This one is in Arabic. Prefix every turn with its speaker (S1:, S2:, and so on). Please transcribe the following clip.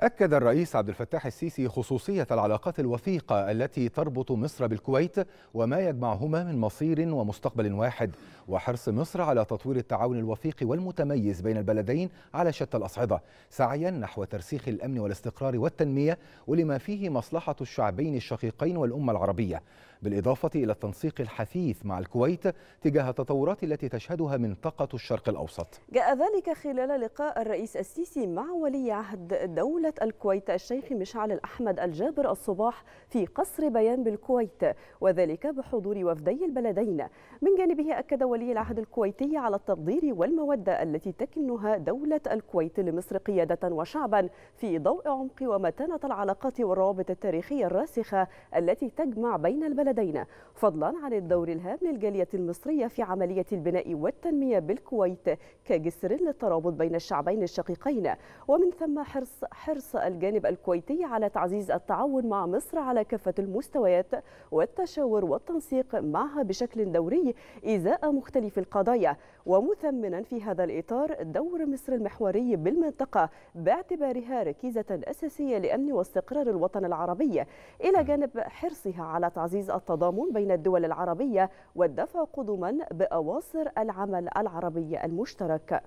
S1: أكد الرئيس عبد الفتاح السيسي خصوصية العلاقات الوثيقة التي تربط مصر بالكويت وما يجمعهما من مصير ومستقبل واحد وحرص مصر على تطوير التعاون الوثيق والمتميز بين البلدين على شتى الأصعدة سعيا نحو ترسيخ الأمن والاستقرار والتنمية ولما فيه مصلحة الشعبين الشقيقين والأمة العربية بالإضافة إلى التنسيق الحثيث مع الكويت تجاه التطورات التي تشهدها منطقة الشرق الأوسط
S2: جاء ذلك خلال لقاء الرئيس السيسي مع ولي عهد دولة الكويت الشيخ مشعل الأحمد الجابر الصباح في قصر بيان بالكويت وذلك بحضور وفدي البلدين من جانبه أكد ولي العهد الكويتي على التقدير والمودة التي تكنها دولة الكويت لمصر قيادة وشعبا في ضوء عمق ومتانة العلاقات والروابط التاريخية الراسخة التي تجمع بين البلدين لدينا فضلا عن الدور الهام للجالية المصرية في عملية البناء والتنمية بالكويت كجسر للترابط بين الشعبين الشقيقين ومن ثم حرص, حرص الجانب الكويتي على تعزيز التعاون مع مصر على كافة المستويات والتشاور والتنسيق معها بشكل دوري إزاء مختلف القضايا ومثمنا في هذا الإطار دور مصر المحوري بالمنطقة باعتبارها ركيزة أساسية لأمن واستقرار الوطن العربي إلى جانب حرصها على تعزيز التضامن بين الدول العربية والدفع قدما بأواصر العمل العربي المشترك